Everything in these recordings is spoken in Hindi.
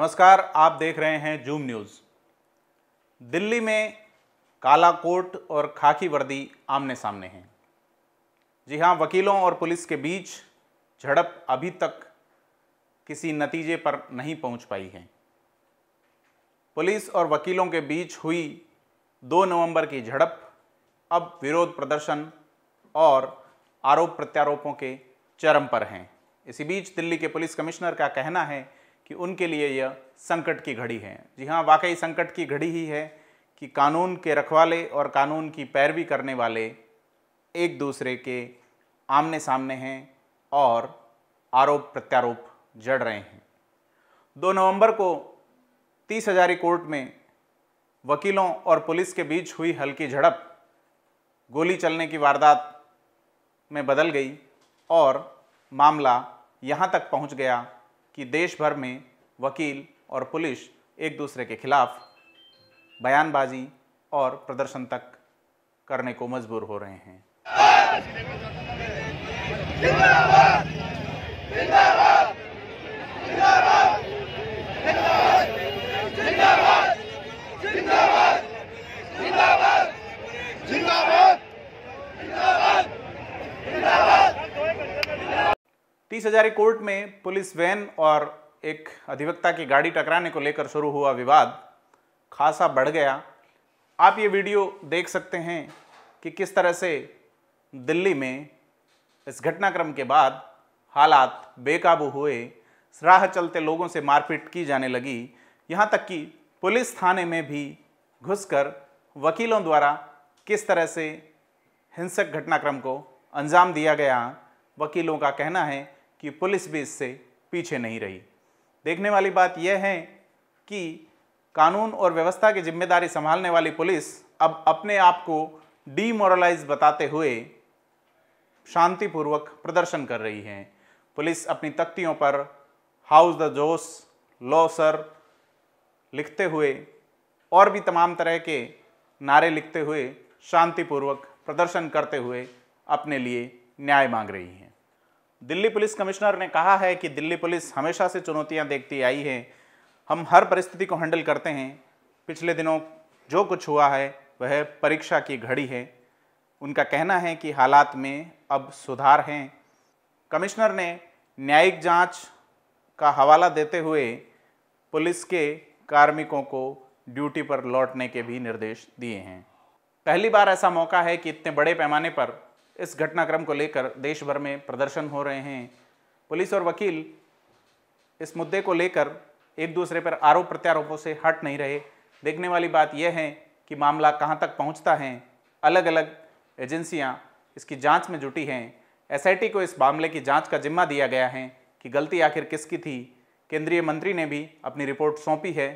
नमस्कार आप देख रहे हैं जूम न्यूज़ दिल्ली में काला कोट और खाकी वर्दी आमने सामने हैं जी हाँ वकीलों और पुलिस के बीच झड़प अभी तक किसी नतीजे पर नहीं पहुंच पाई है पुलिस और वकीलों के बीच हुई 2 नवंबर की झड़प अब विरोध प्रदर्शन और आरोप प्रत्यारोपों के चरम पर हैं इसी बीच दिल्ली के पुलिस कमिश्नर का कहना है कि उनके लिए यह संकट की घड़ी है जी हाँ वाकई संकट की घड़ी ही है कि कानून के रखवाले और कानून की पैरवी करने वाले एक दूसरे के आमने सामने हैं और आरोप प्रत्यारोप जड़ रहे हैं दो नवंबर को तीस हजारी कोर्ट में वकीलों और पुलिस के बीच हुई हल्की झड़प गोली चलने की वारदात में बदल गई और मामला यहाँ तक पहुँच गया कि देश भर में वकील और पुलिस एक दूसरे के खिलाफ बयानबाजी और प्रदर्शन तक करने को मजबूर हो रहे हैं तीस हजारी कोर्ट में पुलिस वैन और एक अधिवक्ता की गाड़ी टकराने को लेकर शुरू हुआ विवाद खासा बढ़ गया आप ये वीडियो देख सकते हैं कि किस तरह से दिल्ली में इस घटनाक्रम के बाद हालात बेकाबू हुए राह चलते लोगों से मारपीट की जाने लगी यहाँ तक कि पुलिस थाने में भी घुसकर वकीलों द्वारा किस तरह से हिंसक घटनाक्रम को अंजाम दिया गया वकीलों का कहना है कि पुलिस भी इससे पीछे नहीं रही देखने वाली बात यह है कि कानून और व्यवस्था की जिम्मेदारी संभालने वाली पुलिस अब अपने आप को डीमोरलाइज बताते हुए शांतिपूर्वक प्रदर्शन कर रही है पुलिस अपनी तख्तियों पर how's the josh low sir लिखते हुए और भी तमाम तरह के नारे लिखते हुए शांतिपूर्वक प्रदर्शन करते हुए अपने लिए न्याय मांग रही हैं दिल्ली पुलिस कमिश्नर ने कहा है कि दिल्ली पुलिस हमेशा से चुनौतियां देखती आई है हम हर परिस्थिति को हैंडल करते हैं पिछले दिनों जो कुछ हुआ है वह परीक्षा की घड़ी है उनका कहना है कि हालात में अब सुधार हैं कमिश्नर ने न्यायिक जांच का हवाला देते हुए पुलिस के कार्मिकों को ड्यूटी पर लौटने के भी निर्देश दिए हैं पहली बार ऐसा मौका है कि इतने बड़े पैमाने पर इस घटनाक्रम को लेकर देश भर में प्रदर्शन हो रहे हैं पुलिस और वकील इस मुद्दे को लेकर एक दूसरे पर आरोप प्रत्यारोपों से हट नहीं रहे देखने वाली बात यह है कि मामला कहां तक पहुंचता है अलग अलग एजेंसियां इसकी जांच में जुटी हैं एसआईटी को इस मामले की जांच का जिम्मा दिया गया है कि गलती आखिर किसकी थी केंद्रीय मंत्री ने भी अपनी रिपोर्ट सौंपी है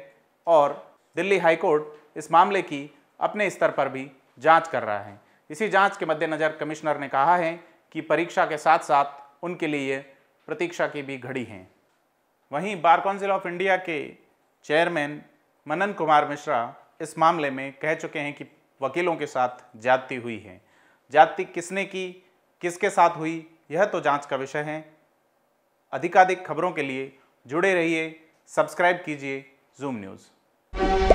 और दिल्ली हाईकोर्ट इस मामले की अपने स्तर पर भी जाँच कर रहा है इसी जांच के मद्देनज़र कमिश्नर ने कहा है कि परीक्षा के साथ साथ उनके लिए प्रतीक्षा की भी घड़ी है वहीं बार काउंसिल ऑफ इंडिया के चेयरमैन मनन कुमार मिश्रा इस मामले में कह चुके हैं कि वकीलों के साथ ज्यादती हुई है ज्यादती किसने की किसके साथ हुई यह तो जांच का विषय है अधिकाधिक खबरों के लिए जुड़े रहिए सब्सक्राइब कीजिए जूम न्यूज़